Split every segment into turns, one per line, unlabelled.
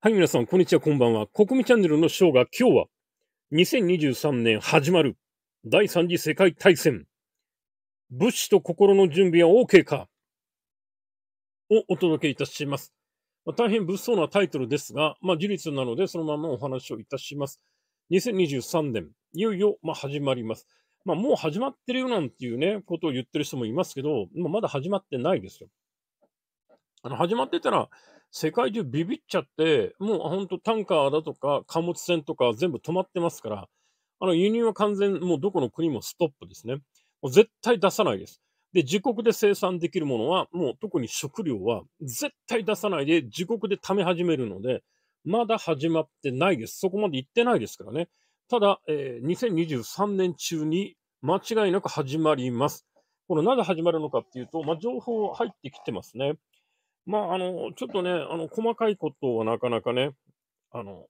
はい、皆さん、こんにちは、こんばんは。国民チャンネルのショーが今日は、2023年始まる第三次世界大戦、物資と心の準備は OK かをお届けいたします。まあ、大変物騒なタイトルですが、まあ、事実なのでそのままお話をいたします。2023年、いよいよ、まあ、始まります。まあ、もう始まってるよなんていうね、ことを言ってる人もいますけど、まあ、まだ始まってないですよ。あの、始まってたら、世界中ビビっちゃって、もうほんとタンカーだとか貨物船とか全部止まってますから、あの輸入は完全もうどこの国もストップですね。もう絶対出さないです。で、自国で生産できるものは、もう特に食料は絶対出さないで、自国で貯め始めるので、まだ始まってないです。そこまで行ってないですからね。ただ、えー、2023年中に間違いなく始まります。このなぜ始まるのかっていうと、まあ、情報入ってきてますね。まあ、あの、ちょっとね、あの、細かいことはなかなかね、あの、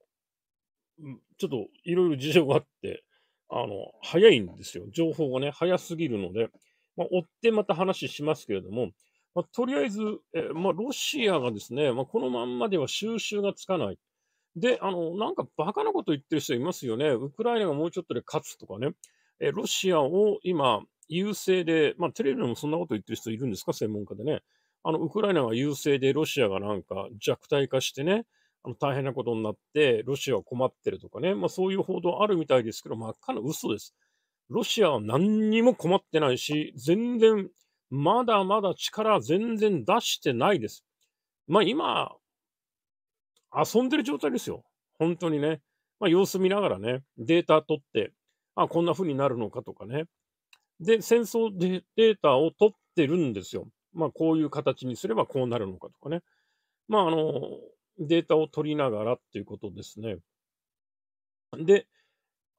ちょっといろいろ事情があって、あの、早いんですよ。情報がね、早すぎるので、まあ、追ってまた話しますけれども、まあ、とりあえず、えまあ、ロシアがですね、まあ、このまんまでは収拾がつかない。で、あの、なんかバカなこと言ってる人いますよね。ウクライナがもうちょっとで勝つとかね。えロシアを今、優勢で、まあ、テレビでもそんなこと言ってる人いるんですか、専門家でね。あの、ウクライナが優勢でロシアがなんか弱体化してね、あの大変なことになって、ロシアは困ってるとかね、まあそういう報道あるみたいですけど、真っ赤な嘘です。ロシアは何にも困ってないし、全然、まだまだ力全然出してないです。まあ今、遊んでる状態ですよ。本当にね。まあ様子見ながらね、データ取って、あ、こんな風になるのかとかね。で、戦争でデータを取ってるんですよ。まあ、こういう形にすればこうなるのかとかね。まあ、あの、データを取りながらっていうことですね。で、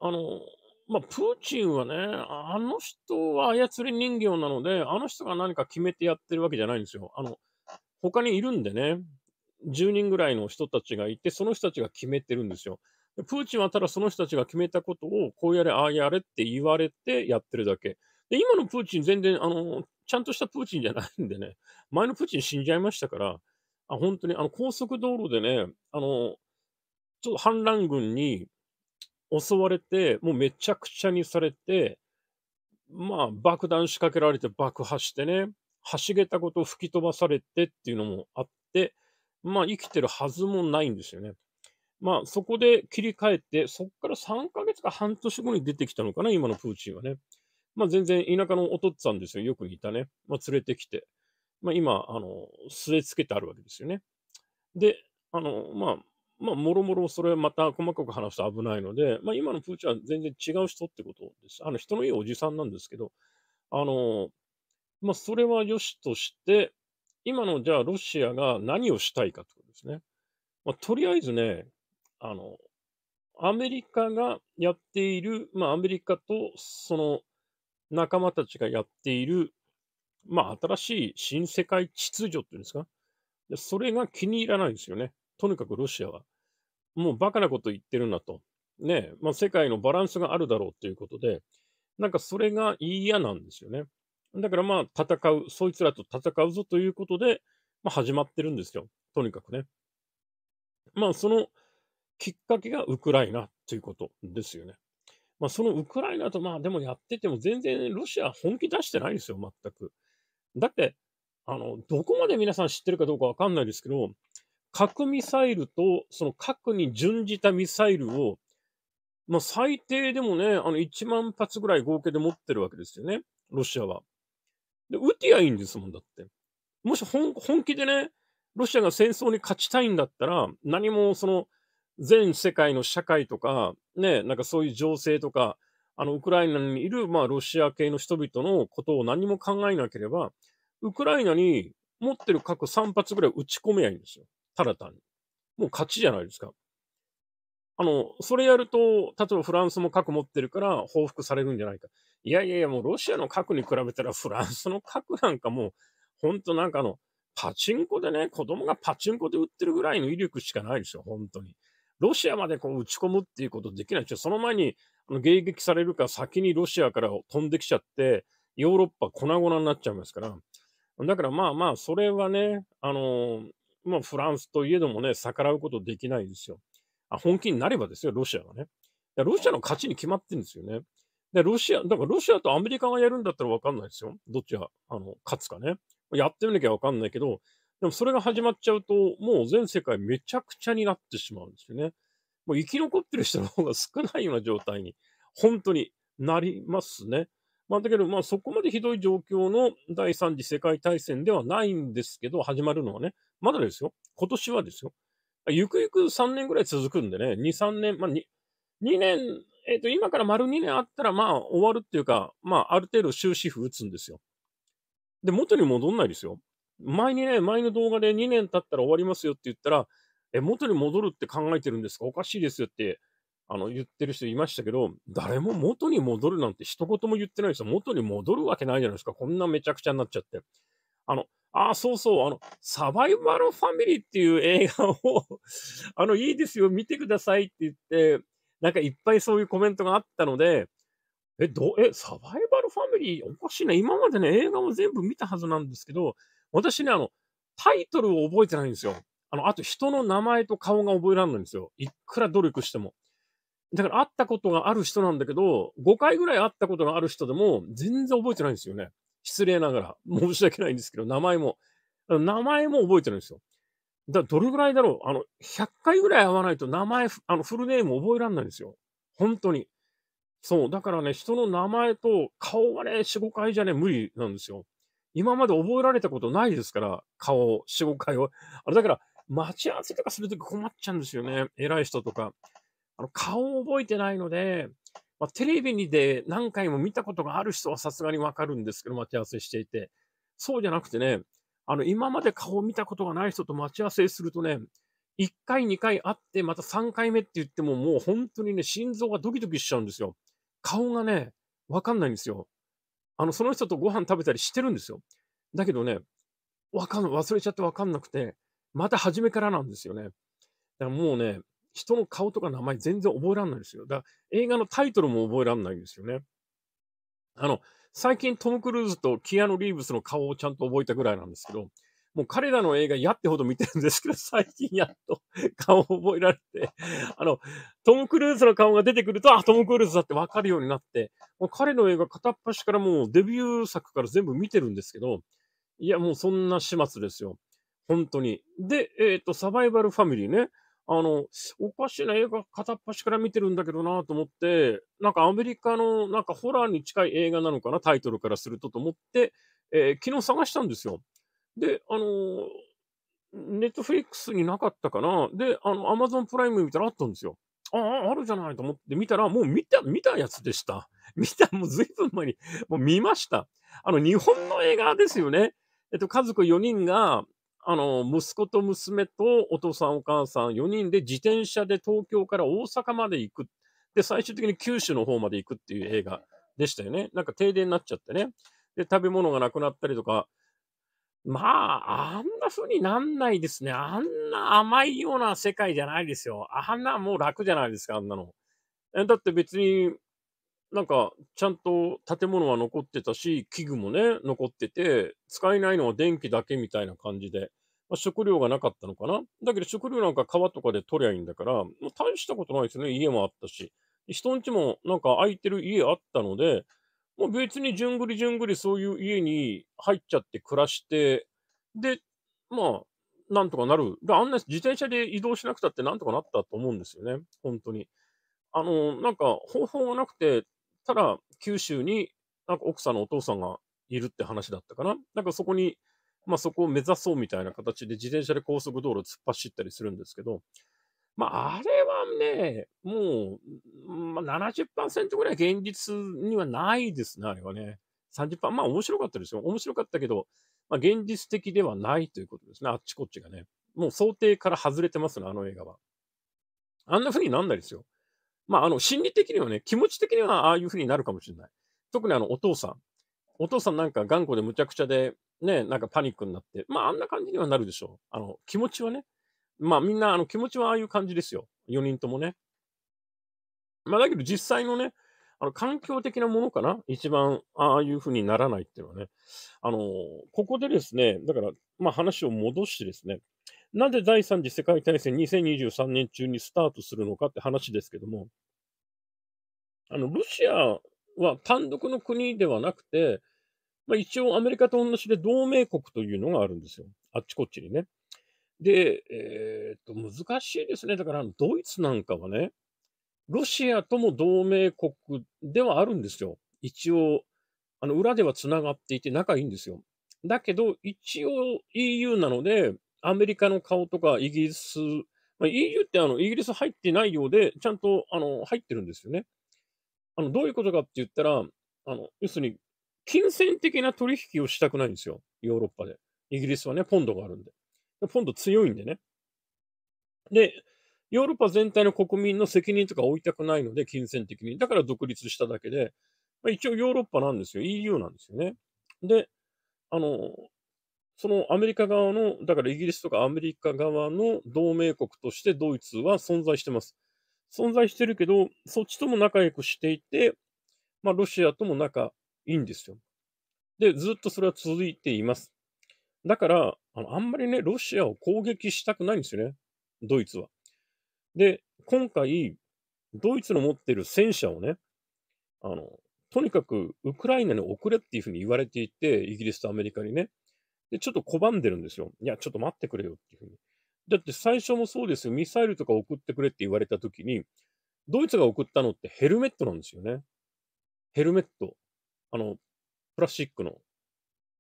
あの、まあ、プーチンはね、あの人は操り人形なので、あの人が何か決めてやってるわけじゃないんですよ。あの、他にいるんでね、10人ぐらいの人たちがいて、その人たちが決めてるんですよ。プーチンはただその人たちが決めたことを、こうやれ、ああやれって言われてやってるだけ。で、今のプーチン全然、あの、ちゃんとしたプーチンじゃないんでね、前のプーチン死んじゃいましたから、あ本当にあの高速道路でね、あの、ちょっと反乱軍に襲われて、もうめちゃくちゃにされて、まあ爆弾仕掛けられて爆破してね、橋たことを吹き飛ばされてっていうのもあって、まあ生きてるはずもないんですよね。まあ、そこで切り替えて、そこから3ヶ月か半年後に出てきたのかな、今のプーチンはね。まあ、全然田舎のお父さんですよ。よく似たね。まあ、連れてきて。まあ、今、あの、据え付けてあるわけですよね。で、あの、まあ、まあ、もろもろそれまた細かく話すと危ないので、まあ、今のプーチンは全然違う人ってことです。あの、人のいいおじさんなんですけど、あの、まあ、それは良しとして、今のじゃあロシアが何をしたいかってことですね。まあ、とりあえずね、あの、アメリカがやっている、まあ、アメリカとその仲間たちがやっている、まあ、新しい新世界秩序っていうんですかで、それが気に入らないんですよね。とにかくロシアは。もうバカなこと言ってるなと。ね、まあ、世界のバランスがあるだろうということで、なんかそれが嫌なんですよね。だからまあ戦う、そいつらと戦うぞということで、まあ、始まってるんですよ。とにかくね。まあその、きっかけがウクライナということですよね。まあ、そのウクライナと、まあ、でもやってても全然ロシア本気出してないですよ、全く。だって、あの、どこまで皆さん知ってるかどうかわかんないですけど、核ミサイルと、その核に準じたミサイルを、まあ、最低でもね、あの、1万発ぐらい合計で持ってるわけですよね、ロシアは。で、撃てやいいんですもんだって。もし本気でね、ロシアが戦争に勝ちたいんだったら、何もその、全世界の社会とか、ね、なんかそういう情勢とか、あの、ウクライナにいる、まあ、ロシア系の人々のことを何も考えなければ、ウクライナに持ってる核3発ぐらい打ち込めやいいんですよ。ただ単に。もう勝ちじゃないですか。あの、それやると、例えばフランスも核持ってるから報復されるんじゃないか。いやいやいや、もうロシアの核に比べたらフランスの核なんかもう、ほんとなんかあの、パチンコでね、子供がパチンコで売ってるぐらいの威力しかないですよ、本当に。ロシアまでこう打ち込むっていうことできない。その前に、あの、迎撃されるか先にロシアから飛んできちゃって、ヨーロッパ粉々になっちゃいますから。だからまあまあ、それはね、あのまあ、フランスといえどもね、逆らうことできないですよ。あ本気になればですよ、ロシアがね。ロシアの勝ちに決まってるんですよね。で、ロシア、だからロシアとアメリカがやるんだったらわかんないですよ。どっちが、あの、勝つかね。やってみなきゃわかんないけど、でもそれが始まっちゃうと、もう全世界めちゃくちゃになってしまうんですよね。もう生き残ってる人の方が少ないような状態に、本当になりますね。まあ、だけど、まあ、そこまでひどい状況の第3次世界大戦ではないんですけど、始まるのはね、まだですよ。今年はですよ。ゆくゆく3年ぐらい続くんでね、2、3年、まあ2、2年、えっ、ー、と、今から丸2年あったら、まあ、終わるっていうか、まあ、ある程度終止符打つんですよ。で、元に戻んないですよ。前にね、前の動画で2年経ったら終わりますよって言ったら、え、元に戻るって考えてるんですかおかしいですよって、あの、言ってる人いましたけど、誰も元に戻るなんて一言も言ってないですよ。元に戻るわけないじゃないですか。こんなめちゃくちゃになっちゃって。あの、ああ、そうそう、あの、サバイバルファミリーっていう映画を あの、いいですよ、見てくださいって言って、なんかいっぱいそういうコメントがあったので、え、ど、え、サバイバルファミリーおかしいな。今までね、映画を全部見たはずなんですけど、私ね、あの、タイトルを覚えてないんですよ。あの、あと人の名前と顔が覚えらんないんですよ。いくら努力しても。だから会ったことがある人なんだけど、5回ぐらい会ったことがある人でも全然覚えてないんですよね。失礼ながら。申し訳ないんですけど、名前も。名前も覚えてるんですよ。だどれぐらいだろうあの、100回ぐらい会わないと名前、あの、フルネーム覚えらんないんですよ。本当に。そう。だからね、人の名前と顔はね、4、5回じゃね、無理なんですよ。今まで覚えられたことないですから、顔を、四五回を。あれだから、待ち合わせとかするとき困っちゃうんですよね。偉い人とか。あの、顔を覚えてないので、まあ、テレビにで何回も見たことがある人はさすがにわかるんですけど、待ち合わせしていて。そうじゃなくてね、あの、今まで顔を見たことがない人と待ち合わせするとね、一回、二回会って、また三回目って言っても、もう本当にね、心臓がドキドキしちゃうんですよ。顔がね、わかんないんですよ。あの、その人とご飯食べたりしてるんですよ。だけどね、わかん、忘れちゃってわかんなくて、また初めからなんですよね。だからもうね、人の顔とか名前全然覚えられないですよ。だから映画のタイトルも覚えられないんですよね。あの、最近トム・クルーズとキアヌ・リーブスの顔をちゃんと覚えたぐらいなんですけど、もう彼らの映画やってほど見てるんですけど、最近やっと顔を覚えられて、あの、トム・クルーズの顔が出てくると、あ、トム・クルーズだってわかるようになって、もう彼の映画片っ端からもうデビュー作から全部見てるんですけど、いや、もうそんな始末ですよ。本当に。で、えっ、ー、と、サバイバルファミリーね。あの、おかしな映画片っ端から見てるんだけどなと思って、なんかアメリカのなんかホラーに近い映画なのかな、タイトルからするとと思って、えー、昨日探したんですよ。で、あのー、ネットフリックスになかったかな。で、あの、アマゾンプライム見たらあったんですよ。ああ、あるじゃないと思って見たら、もう見た、見たやつでした。見た、もう随分前に、もう見ました。あの、日本の映画ですよね。えっと、家族4人が、あの、息子と娘とお父さんお母さん4人で自転車で東京から大阪まで行く。で、最終的に九州の方まで行くっていう映画でしたよね。なんか停電になっちゃってね。で、食べ物がなくなったりとか、まあ、あんな風になんないですね。あんな甘いような世界じゃないですよ。あんなもう楽じゃないですか、あんなの。えだって別に、なんか、ちゃんと建物は残ってたし、器具もね、残ってて、使えないのは電気だけみたいな感じで、まあ、食料がなかったのかな。だけど食料なんか川とかで取りゃいいんだから、もう大したことないですね。家もあったし。人んちもなんか空いてる家あったので、もう別にじゅんぐりじゅんぐりそういう家に入っちゃって暮らして、で、まあ、なんとかなる。あんな自転車で移動しなくたってなんとかなったと思うんですよね。本当に。あの、なんか方法がなくて、ただ九州になんか奥さんのお父さんがいるって話だったかな。なんかそこに、まあそこを目指そうみたいな形で自転車で高速道路突っ走ったりするんですけど、まあ、あれはね、もう、まあ、70%ぐらい現実にはないですね、あれはね。30%、まあ面白かったですよ。面白かったけど、まあ現実的ではないということですね、あっちこっちがね。もう想定から外れてますね、あの映画は。あんな風になんないですよ。まあ、あの、心理的にはね、気持ち的にはああいう風になるかもしれない。特にあの、お父さん。お父さんなんか頑固でむちゃくちゃで、ね、なんかパニックになって、まあ、あんな感じにはなるでしょう。あの、気持ちはね。まあみんなあの気持ちはああいう感じですよ。4人ともね。まあだけど実際のね、あの環境的なものかな一番ああいうふうにならないっていうのはね。あのー、ここでですね、だからまあ話を戻してですね、なぜ第3次世界大戦2023年中にスタートするのかって話ですけども、あの、ロシアは単独の国ではなくて、まあ、一応アメリカと同じで同盟国というのがあるんですよ。あっちこっちにね。で、えー、っと、難しいですね。だから、ドイツなんかはね、ロシアとも同盟国ではあるんですよ。一応、あの、裏では繋がっていて仲いいんですよ。だけど、一応 EU なので、アメリカの顔とかイギリス、まあ、EU ってあの、イギリス入ってないようで、ちゃんと、あの、入ってるんですよね。あの、どういうことかって言ったら、あの、要するに、金銭的な取引をしたくないんですよ。ヨーロッパで。イギリスはね、ポンドがあるんで。ポンド強いんでね。で、ヨーロッパ全体の国民の責任とか負いたくないので、金銭的に。だから独立しただけで、まあ、一応ヨーロッパなんですよ。EU なんですよね。で、あの、そのアメリカ側の、だからイギリスとかアメリカ側の同盟国としてドイツは存在してます。存在してるけど、そっちとも仲良くしていて、まあ、ロシアとも仲いいんですよ。で、ずっとそれは続いています。だから、あのあんまりね、ロシアを攻撃したくないんですよね。ドイツは。で、今回、ドイツの持ってる戦車をね、あの、とにかくウクライナに送れっていうふうに言われていて、イギリスとアメリカにね。で、ちょっと拒んでるんですよ。いや、ちょっと待ってくれよっていうふうに。だって最初もそうですよ。ミサイルとか送ってくれって言われたときに、ドイツが送ったのってヘルメットなんですよね。ヘルメット。あの、プラスチックの。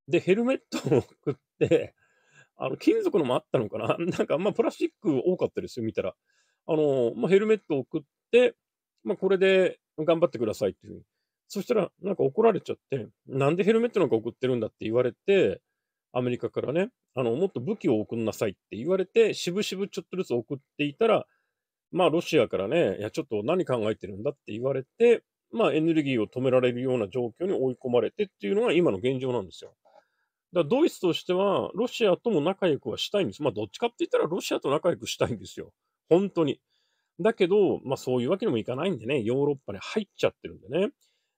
で、ヘルメットを送って、あの、金属のもあったのかな なんか、まあ、プラスチック多かったですよ、見たら。あの、まあ、ヘルメットを送って、まあ、これで頑張ってくださいっていうふうに。そしたら、なんか怒られちゃって、なんでヘルメットなんか送ってるんだって言われて、アメリカからね、あの、もっと武器を送んなさいって言われて、しぶしぶちょっとずつ送っていたら、まあ、ロシアからね、いや、ちょっと何考えてるんだって言われて、まあ、エネルギーを止められるような状況に追い込まれてっていうのが今の現状なんですよ。だドイツとしては、ロシアとも仲良くはしたいんです。まあ、どっちかって言ったらロシアと仲良くしたいんですよ。本当に。だけど、まあ、そういうわけにもいかないんでね、ヨーロッパに入っちゃってるんでね。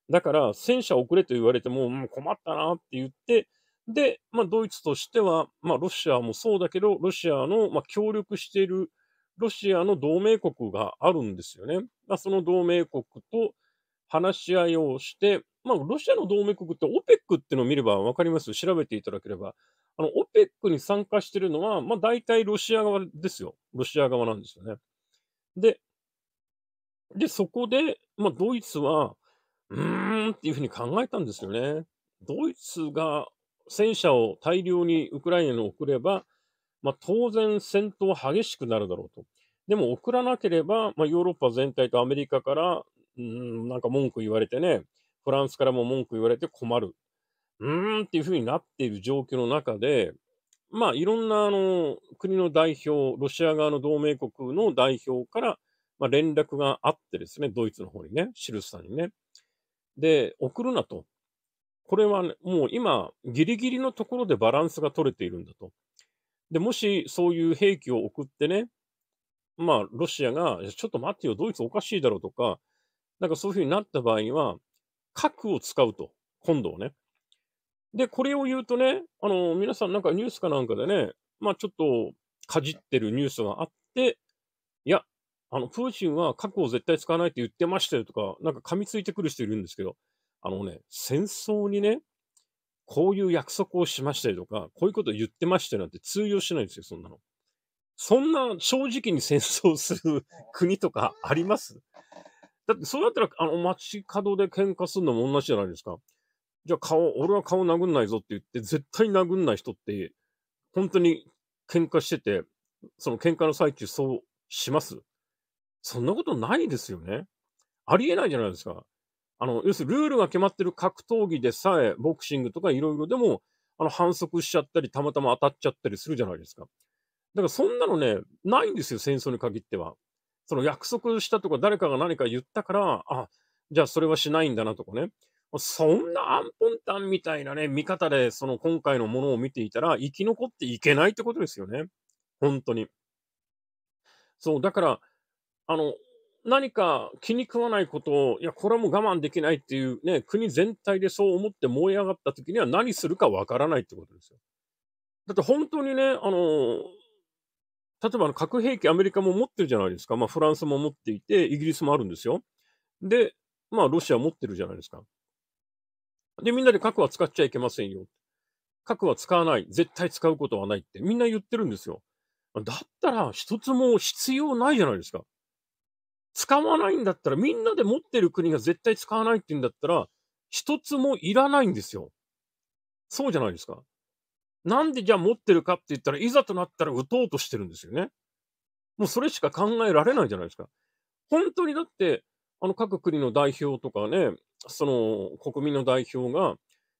だから、戦車遅れと言われても、もう困ったなって言って、で、まあ、ドイツとしては、まあ、ロシアもそうだけど、ロシアの、まあ、協力しているロシアの同盟国があるんですよね。まあ、その同盟国と、話し合いをして、まあ、ロシアの同盟国って OPEC ってのを見れば分かります。調べていただければ。あの、OPEC に参加してるのは、まあ、大体ロシア側ですよ。ロシア側なんですよね。で、で、そこで、まあ、ドイツは、うーんっていうふうに考えたんですよね。ドイツが戦車を大量にウクライナに送れば、まあ、当然戦闘は激しくなるだろうと。でも送らなければ、まあ、ヨーロッパ全体とアメリカからうん、なんか文句言われてね、フランスからも文句言われて困る。うーんっていうふうになっている状況の中で、まあ、いろんなあの国の代表、ロシア側の同盟国の代表から、まあ、連絡があってですね、ドイツの方にね、シルスさんにね。で、送るなと。これは、ね、もう今、ギリギリのところでバランスが取れているんだと。で、もしそういう兵器を送ってね、まあ、ロシアが、ちょっと待ってよ、ドイツおかしいだろうとか、なんかそういうふうになった場合には、核を使うと。今度はね。で、これを言うとね、あの、皆さんなんかニュースかなんかでね、まあちょっとかじってるニュースがあって、いや、あの、プーチンは核を絶対使わないって言ってましたよとか、なんか噛みついてくる人いるんですけど、あのね、戦争にね、こういう約束をしましたよとか、こういうことを言ってましたよなんて通用しないんですよ、そんなの。そんな正直に戦争する国とかありますだってそうやったら、あの、街角で喧嘩するのも同じじゃないですか。じゃあ顔、俺は顔殴んないぞって言って、絶対殴んない人って、本当に喧嘩してて、その喧嘩の最中そうしますそんなことないですよね。ありえないじゃないですか。あの、要するにルールが決まってる格闘技でさえ、ボクシングとかいろいろでも、あの、反則しちゃったり、たまたま当たっちゃったりするじゃないですか。だからそんなのね、ないんですよ、戦争に限っては。その約束したとか誰かが何か言ったから、あ、じゃあそれはしないんだなとかね。そんなアンポンタンみたいなね、見方でその今回のものを見ていたら生き残っていけないってことですよね。本当に。そう、だから、あの、何か気に食わないことを、いや、これはもう我慢できないっていうね、国全体でそう思って燃え上がった時には何するかわからないってことですよ。だって本当にね、あの、例えばあの核兵器アメリカも持ってるじゃないですか。まあフランスも持っていて、イギリスもあるんですよ。で、まあロシア持ってるじゃないですか。で、みんなで核は使っちゃいけませんよ。核は使わない。絶対使うことはないってみんな言ってるんですよ。だったら一つも必要ないじゃないですか。使わないんだったら、みんなで持ってる国が絶対使わないって言うんだったら、一つもいらないんですよ。そうじゃないですか。なんでじゃあ持ってるかって言ったらいざとなったら撃とうとしてるんですよね。もうそれしか考えられないじゃないですか。本当にだって、あの各国の代表とかね、その国民の代表が、い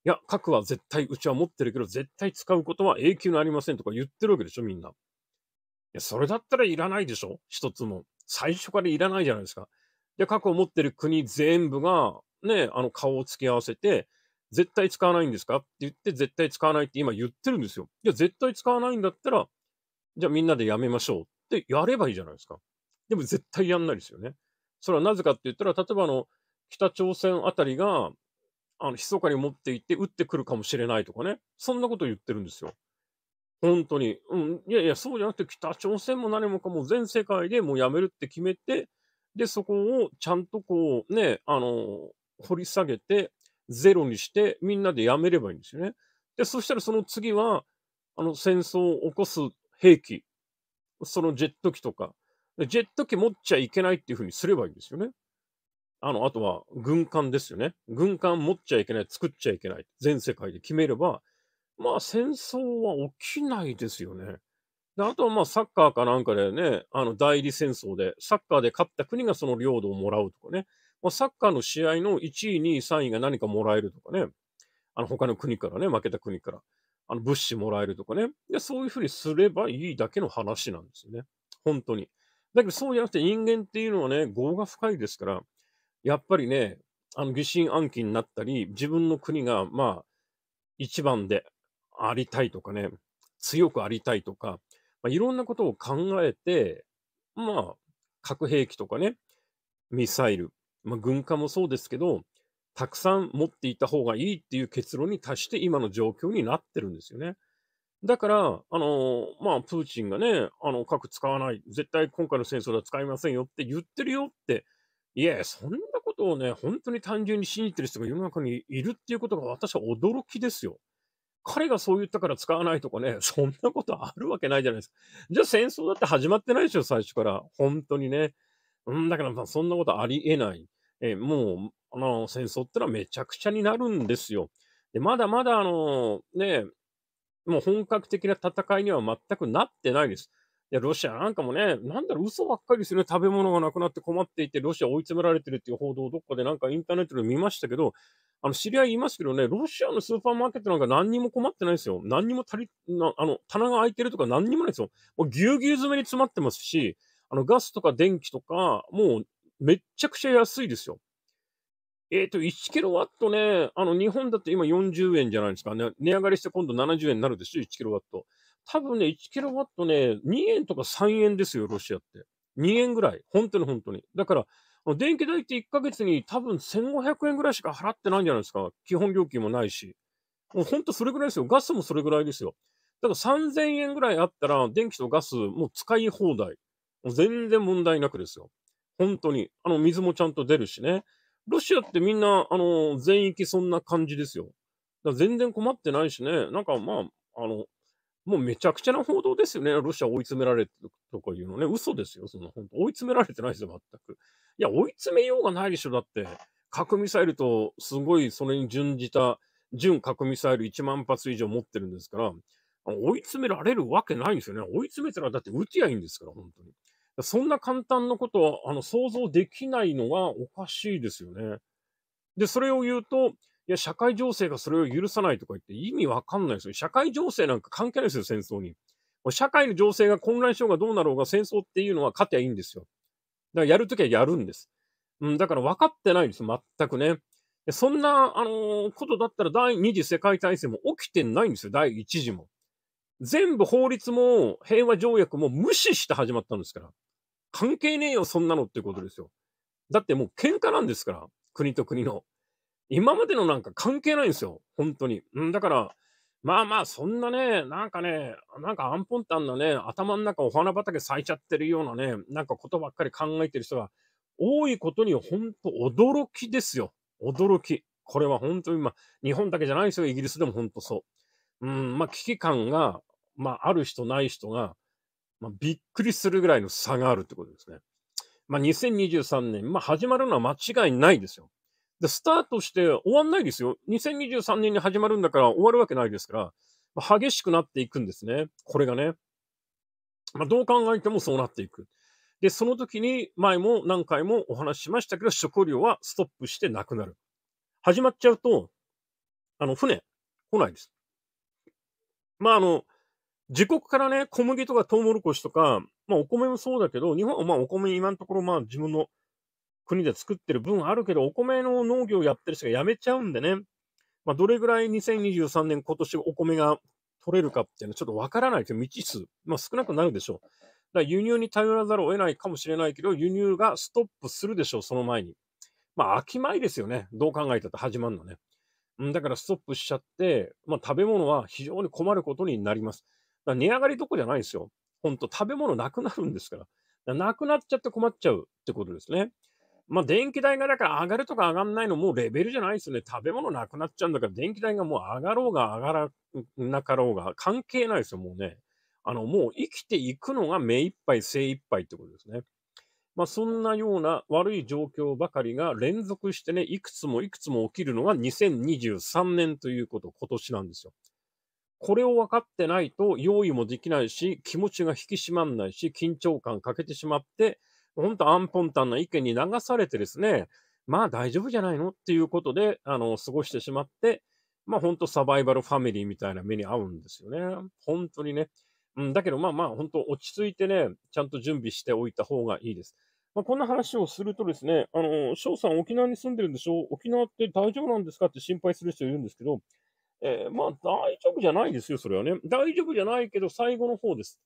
や、核は絶対、うちは持ってるけど、絶対使うことは永久にありませんとか言ってるわけでしょ、みんな。いや、それだったらいらないでしょ、一つも。最初からいらないじゃないですか。で、核を持ってる国全部が、ね、あの顔を突き合わせて、絶対使わないんですかって言って、絶対使わないって今言ってるんですよ。いや、絶対使わないんだったら、じゃあみんなでやめましょうってやればいいじゃないですか。でも絶対やんないですよね。それはなぜかって言ったら、例えばあの、北朝鮮あたりが、あの、密かに持っていって撃ってくるかもしれないとかね。そんなこと言ってるんですよ。本当に。うん。いやいや、そうじゃなくて、北朝鮮も何もかも全世界でもうやめるって決めて、で、そこをちゃんとこうね、あの、掘り下げて、ゼロにして、みんなでやめればいいんですよね。で、そしたらその次は、あの、戦争を起こす兵器、そのジェット機とか、ジェット機持っちゃいけないっていうふうにすればいいんですよね。あの、あとは軍艦ですよね。軍艦持っちゃいけない、作っちゃいけない、全世界で決めれば、まあ戦争は起きないですよね。であとはまあサッカーかなんかでね、あの代理戦争で、サッカーで勝った国がその領土をもらうとかね、まあ、サッカーの試合の1位、2位、3位が何かもらえるとかね、あの他の国からね、負けた国から、あの物資もらえるとかねで、そういうふうにすればいいだけの話なんですよね。本当に。だけどそうじゃなくて人間っていうのはね、業が深いですから、やっぱりね、あの疑心暗鬼になったり、自分の国がまあ、一番でありたいとかね、強くありたいとか、まあ、いろんなことを考えて、まあ、核兵器とかね、ミサイル、まあ、軍艦もそうですけど、たくさん持っていた方がいいっていう結論に達して今の状況になってるんですよね。だから、あのまあ、プーチンがね、あの、核使わない、絶対今回の戦争では使いませんよって言ってるよって、いや、そんなことをね、本当に単純に信じてる人が世の中にいるっていうことが私は驚きですよ。彼がそう言ったから使わないとかね、そんなことあるわけないじゃないですか。じゃあ戦争だって始まってないでしょ、最初から。本当にね。うん、だからそんなことありえない。えもう、あの、戦争ってのはめちゃくちゃになるんですよ。で、まだまだ、あの、ね、もう本格的な戦いには全くなってないです。いや、ロシアなんかもね、なんだろう、嘘ばっかりですよね。食べ物がなくなって困っていて、ロシア追い詰められてるっていう報道をどっかでなんかインターネットで見ましたけど、あの、知り合い言いますけどね、ロシアのスーパーマーケットなんか何にも困ってないですよ。何にも足り、なあの、棚が空いてるとか何にもないですよ。もうぎゅうぎゅう詰めに詰まってますし、あの、ガスとか電気とか、もう、めっちゃくちゃ安いですよ。えっ、ー、と、1キロワットね、あの、日本だって今40円じゃないですかね。値上がりして今度70円になるでしょ、1キロワット。多分ね、1キロワットね、2円とか3円ですよ、ロシアって。2円ぐらい。本当に本当に。だから、電気代って1ヶ月に多分1500円ぐらいしか払ってないんじゃないですか。基本料金もないし。もう本当それぐらいですよ。ガスもそれぐらいですよ。だから3000円ぐらいあったら、電気とガスもう使い放題。全然問題なくですよ。本当に。あの、水もちゃんと出るしね。ロシアってみんな、あの、全域そんな感じですよ。だ全然困ってないしね。なんかまあ、あの、もうめちゃくちゃな報道ですよね。ロシア追い詰められてるとかいうのね。嘘ですよ。その、本当追い詰められてないですよ、全く。いや、追い詰めようがないでしょ。だって、核ミサイルと、すごい、それに準じた、準核ミサイル1万発以上持ってるんですから、追い詰められるわけないんですよね。追い詰めたら、だって撃てやいいんですから、本当に。そんな簡単なことは、あの、想像できないのがおかしいですよね。で、それを言うと、いや、社会情勢がそれを許さないとか言って意味わかんないですよ。社会情勢なんか関係ないですよ、戦争に。社会の情勢が混乱しようがどうなろうが戦争っていうのは勝てばいいんですよ。だからやるときはやるんです。うん、だから分かってないんです、全くね。そんな、あのー、ことだったら第二次世界大戦も起きてないんですよ、第一次も。全部法律も平和条約も無視して始まったんですから。関係ねえよ、そんなのってことですよ。だってもう喧嘩なんですから。国と国の。今までのなんか関係ないんですよ。本当に。うん、だから、まあまあ、そんなね、なんかね、なんかアンポンタンなね、頭の中お花畑咲いちゃってるようなね、なんかことばっかり考えてる人が多いことに本当驚きですよ。驚き。これは本当に今、日本だけじゃないですよ。イギリスでも本当そう。うん、まあ危機感がまあ、ある人ない人が、まあ、びっくりするぐらいの差があるってことですね。まあ、2023年、まあ、始まるのは間違いないですよ。で、スタートして終わんないですよ。2023年に始まるんだから終わるわけないですから、まあ、激しくなっていくんですね。これがね。まあ、どう考えてもそうなっていく。で、その時に前も何回もお話ししましたけど、食料はストップしてなくなる。始まっちゃうと、あの、船、来ないです。まあ、あの、自国からね、小麦とかトウモロコシとか、まあお米もそうだけど、日本はまあお米今のところまあ自分の国で作ってる分あるけど、お米の農業やってる人がやめちゃうんでね、まあどれぐらい2023年今年お米が取れるかっていうのはちょっとわからないけど、未知数、まあ少なくなるでしょう。だから輸入に頼らざるを得ないかもしれないけど、輸入がストップするでしょう、その前に。まあ秋前ですよね。どう考えたって始まるのね。だからストップしちゃって、まあ食べ物は非常に困ることになります。値上がりどこじゃないんですよ。ほんと、食べ物なくなるんですから。からなくなっちゃって困っちゃうってことですね。まあ、電気代がだから上がるとか上がんないのもうレベルじゃないですよね。食べ物なくなっちゃうんだから、電気代がもう上がろうが上がらなかろうが関係ないですよ、もうね。あの、もう生きていくのが目いっぱい、精いっぱいってことですね。まあ、そんなような悪い状況ばかりが連続してね、いくつもいくつも起きるのが2023年ということ、今年なんですよ。これを分かってないと用意もできないし、気持ちが引き締まんないし、緊張感かけてしまって、ほんとアンポンタンな意見に流されてですね、まあ大丈夫じゃないのっていうことで、あの、過ごしてしまって、まあほんとサバイバルファミリーみたいな目に遭うんですよね。本当にね。うん、だけどまあまあ本当落ち着いてね、ちゃんと準備しておいた方がいいです。まあ、こんな話をするとですね、あの、翔さん沖縄に住んでるんでしょ沖縄って大丈夫なんですかって心配する人いるんですけど、えー、まあ大丈夫じゃないですよ、それはね。大丈夫じゃないけど、最後の方です。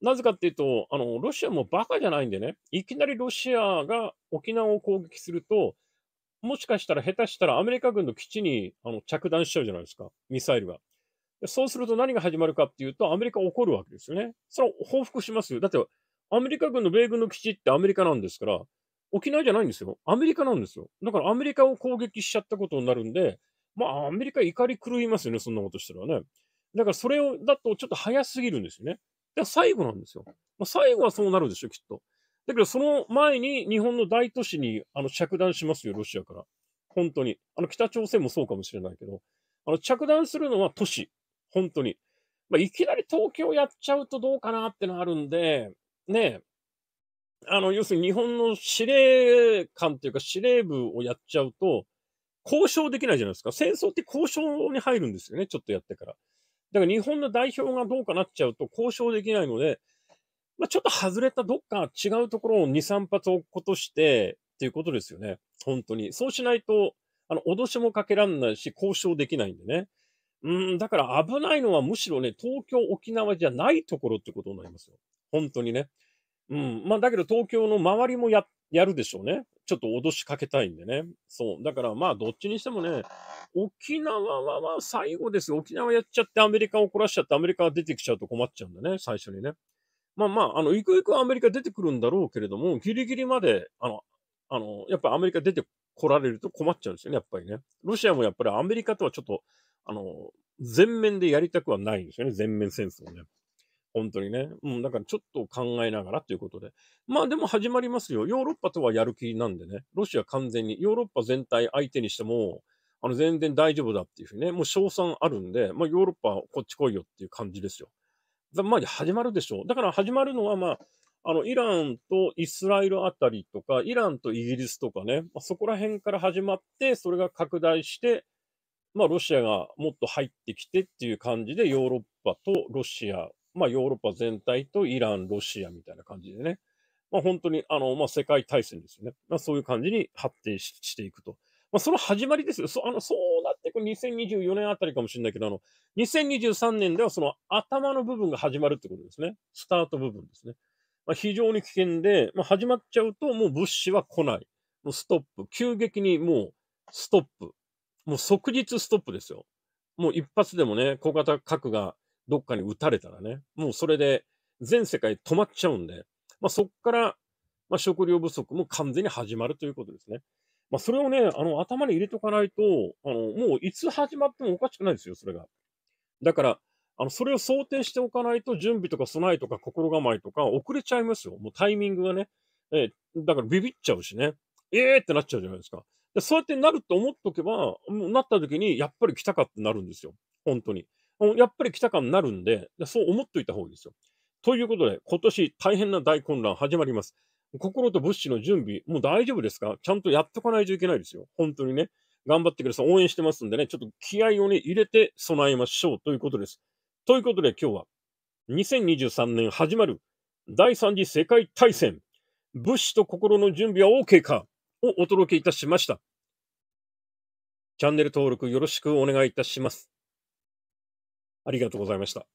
なぜかっていうと、あの、ロシアもバカじゃないんでね、いきなりロシアが沖縄を攻撃すると、もしかしたら下手したらアメリカ軍の基地にあの着弾しちゃうじゃないですか、ミサイルが。そうすると何が始まるかっていうと、アメリカ怒るわけですよね。それは報復しますよ。だって、アメリカ軍の米軍の基地ってアメリカなんですから、沖縄じゃないんですよ。アメリカなんですよ。だからアメリカを攻撃しちゃったことになるんで、まあ、アメリカ怒り狂いますよね、そんなことしたらね。だからそれを、だとちょっと早すぎるんですよね。だから最後なんですよ。まあ、最後はそうなるでしょ、きっと。だけど、その前に日本の大都市にあの着弾しますよ、ロシアから。本当に。あの、北朝鮮もそうかもしれないけど、あの、着弾するのは都市。本当に。まあ、いきなり東京やっちゃうとどうかなってのあるんで、ねあの、要するに日本の司令官というか司令部をやっちゃうと、交渉できないじゃないですか。戦争って交渉に入るんですよね、ちょっとやってから。だから日本の代表がどうかなっちゃうと交渉できないので、まあ、ちょっと外れたどっか違うところを2、3発落としてっていうことですよね。本当に。そうしないと、あの、脅しもかけらんないし、交渉できないんでね。うん、だから危ないのはむしろね、東京、沖縄じゃないところってことになりますよ。本当にね。うん。まあ、だけど東京の周りもや、やるでしょうね。ちょっと脅しかけたいんでね。そう。だからまあ、どっちにしてもね、沖縄はまあ、最後です。沖縄やっちゃってアメリカを怒らしちゃってアメリカが出てきちゃうと困っちゃうんだね、最初にね。まあまあ、あの、いくいくアメリカ出てくるんだろうけれども、ギリギリまで、あの、あの、やっぱアメリカ出て来られると困っちゃうんですよね、やっぱりね。ロシアもやっぱりアメリカとはちょっと、あの、全面でやりたくはないんですよね、全面戦争ね。本当にね。うん、だからちょっと考えながらということで。まあでも始まりますよ。ヨーロッパとはやる気なんでね。ロシア完全に、ヨーロッパ全体相手にしても、あの、全然大丈夫だっていうふうにね、もう賞賛あるんで、まあヨーロッパこっち来いよっていう感じですよ。まあ始まるでしょう。だから始まるのはまあ、あの、イランとイスラエルあたりとか、イランとイギリスとかね、まあ、そこら辺から始まって、それが拡大して、まあ、ロシアがもっと入ってきてっていう感じで、ヨーロッパとロシアまあ、ヨーロッパ全体とイラン、ロシアみたいな感じでね、まあ、本当に、あの、まあ、世界大戦ですよね。まあ、そういう感じに発展していくと。まあ、その始まりですよ。そあのそうなってく2024年あたりかもしれないけど、あの、2023年ではその頭の部分が始まるってことですね。スタート部分ですね。まあ、非常に危険で、まあ、始まっちゃうともう物資は来ない。もうストップ。急激にもうストップ。もう即日ストップですよ。もう一発でもね、小型核がどっかに撃たれたらね、もうそれで全世界止まっちゃうんで、まあ、そこから、まあ、食料不足も完全に始まるということですね。まあ、それをね、あの、頭に入れとかないと、あの、もういつ始まってもおかしくないですよ、それが。だから、あの、それを想定しておかないと、準備とか備えとか心構えとか遅れちゃいますよ。もうタイミングがね。えー、だからビビっちゃうしね。ええー、ってなっちゃうじゃないですか。でそうやってなると思っとけば、もうなった時に、やっぱり来たかってなるんですよ。本当に。やっぱり来た感になるんで、そう思っといた方がいいですよ。ということで、今年大変な大混乱始まります。心と物資の準備、もう大丈夫ですかちゃんとやっとかないといけないですよ。本当にね。頑張ってください。応援してますんでね、ちょっと気合をね、入れて備えましょうということです。ということで今日は、2023年始まる第3次世界大戦、物資と心の準備は OK かをお届けいたしました。チャンネル登録よろしくお願いいたします。ありがとうございました。